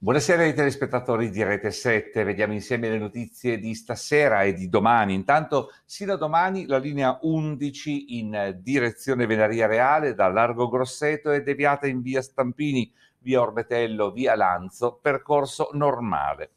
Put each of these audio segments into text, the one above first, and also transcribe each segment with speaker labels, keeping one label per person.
Speaker 1: Buonasera ai telespettatori di Rete 7, vediamo insieme le notizie di stasera e di domani. Intanto, sì da domani la linea 11 in direzione Venaria Reale da Largo Grosseto è deviata in via Stampini, via Orbetello, via Lanzo, percorso normale.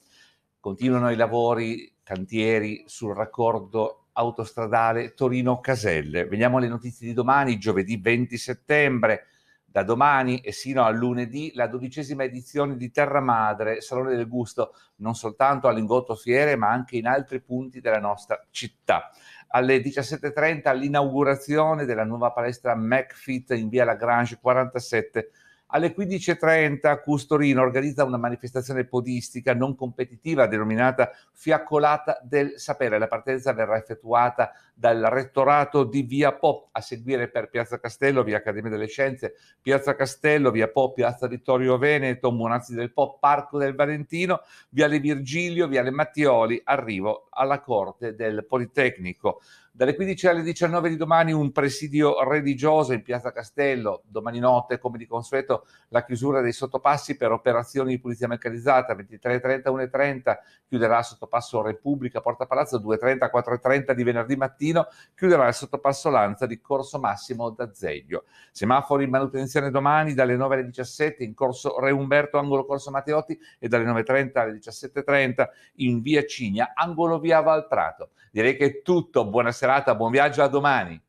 Speaker 1: Continuano i lavori cantieri sul raccordo autostradale Torino-Caselle. Vediamo le notizie di domani, giovedì 20 settembre da domani e sino a lunedì la dodicesima edizione di Terra Madre, Salone del Gusto, non soltanto a Lingotto Fiere ma anche in altri punti della nostra città. Alle 17.30 l'inaugurazione della nuova palestra MacFit in via Lagrange 47 alle 15.30 Custorino organizza una manifestazione podistica non competitiva denominata Fiaccolata del Sapere. La partenza verrà effettuata dal rettorato di Via Po, a seguire per Piazza Castello, Via Accademia delle Scienze, Piazza Castello, Via Po, Piazza Vittorio Veneto, Monazzi del Po, Parco del Valentino, Viale Virgilio, Viale Mattioli, arrivo alla corte del Politecnico. Dalle 15 alle 19 di domani un presidio religioso in Piazza Castello, domani notte come di consueto la chiusura dei sottopassi per operazioni di pulizia meccanizzata 23.30, 1.30, chiuderà il sottopasso Repubblica Porta Palazzo 2.30, 4.30 di venerdì mattino, chiuderà il sottopasso Lanza di Corso Massimo d'Azeglio. Semafori in manutenzione domani dalle 9 alle 17 in Corso Re Umberto, angolo Corso Matteotti e dalle 9.30 alle 17.30 in Via Cigna, angolo Via Valtrato Direi che è tutto, buona serata, buon viaggio a domani.